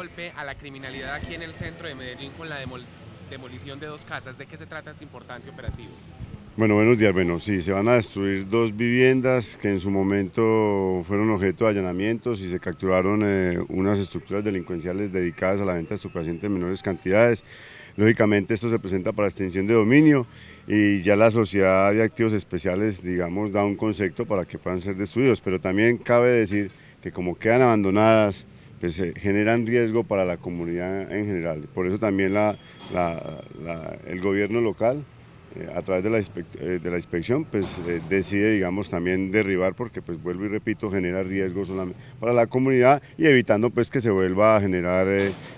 golpe a la criminalidad aquí en el centro de Medellín con la demolición de dos casas. ¿De qué se trata este importante operativo? Bueno, buenos días. Bueno, sí, se van a destruir dos viviendas que en su momento fueron objeto de allanamientos y se capturaron eh, unas estructuras delincuenciales dedicadas a la venta de estupefacientes en menores cantidades. Lógicamente esto se presenta para extensión de dominio y ya la sociedad de activos especiales, digamos, da un concepto para que puedan ser destruidos, pero también cabe decir que como quedan abandonadas, pues eh, generan riesgo para la comunidad en general. Por eso también la, el gobierno local, eh, a través de la, eh, inspección, pues decide, digamos, también derribar, porque, pues vuelvo y repito, genera solamente para la comunidad y evitando, pues, que se vuelva a generar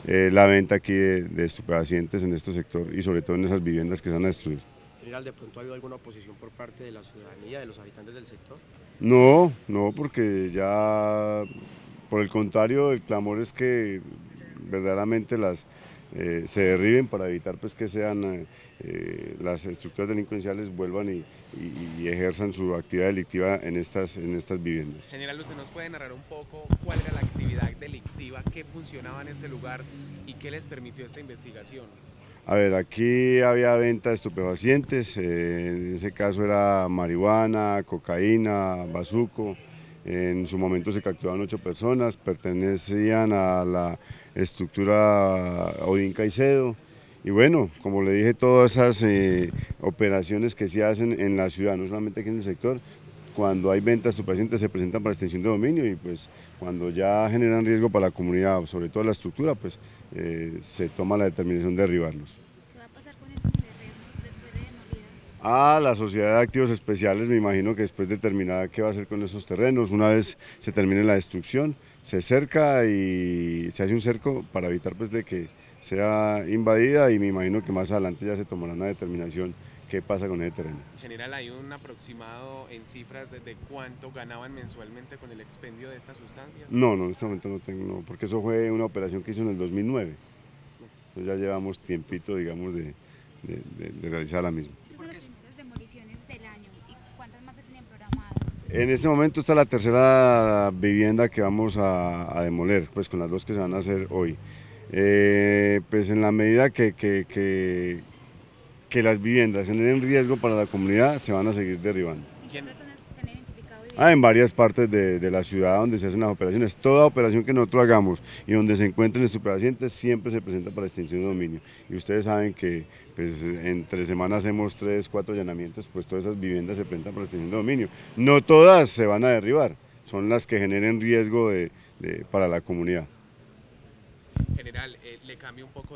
la venta aquí de, de estupefacientes en este sector y sobre todo en esas viviendas que se van a destruir. General, ¿de pronto ha habido alguna oposición por parte de la ciudadanía, de los habitantes del sector? No, no, porque ya por el contrario, el clamor es que verdaderamente las, eh, se derriben para evitar pues, que sean eh, eh, las estructuras delincuenciales vuelvan y, ejerzan su actividad delictiva en estas, en estas viviendas. General, ¿usted nos puede narrar un poco cuál era la actividad delictiva, qué funcionaba en este lugar y qué les permitió esta investigación? A ver, aquí había venta de estupefacientes, en ese caso era marihuana, cocaína, bazuco. En su momento se capturaron ocho personas, pertenecían a la estructura Odín Caicedo. Y bueno, como le dije, todas esas eh, operaciones que se hacen en la ciudad, no solamente aquí en el sector, cuando hay ventas pacientes se presentan para extensión de dominio y pues cuando ya generan riesgo para la comunidad, sobre todo la estructura, pues eh, se toma la determinación de derribarlos a la Sociedad de Activos Especiales, me imagino que después determinará qué va a hacer con esos terrenos, una vez se termine la destrucción, se cerca y se hace un cerco para evitar pues de que sea invadida y me imagino que más adelante ya se tomará una determinación qué pasa con ese terreno. General, ¿hay un aproximado en cifras de cuánto ganaban mensualmente con el expendio de estas sustancias? No, no, en este momento no tengo, porque eso fue una operación que hizo en el 2009. Entonces ya llevamos tiempito, digamos, de realizar la misma. En este momento está la tercera vivienda que vamos a, demoler, pues con las dos que se van a hacer hoy. Eh, pues en la medida que, que, las viviendas generen riesgo para la comunidad, se van a seguir derribando. Ah, en varias partes de, la ciudad donde se hacen las operaciones. Toda operación que nosotros hagamos y donde se encuentren estupefacientes siempre se presenta para extinción de dominio. Y ustedes saben que pues, entre semanas hacemos tres, cuatro allanamientos, pues todas esas viviendas se presentan para extinción de dominio. No todas se van a derribar, son las que generen riesgo para la comunidad. General, eh, le cambio un poco de...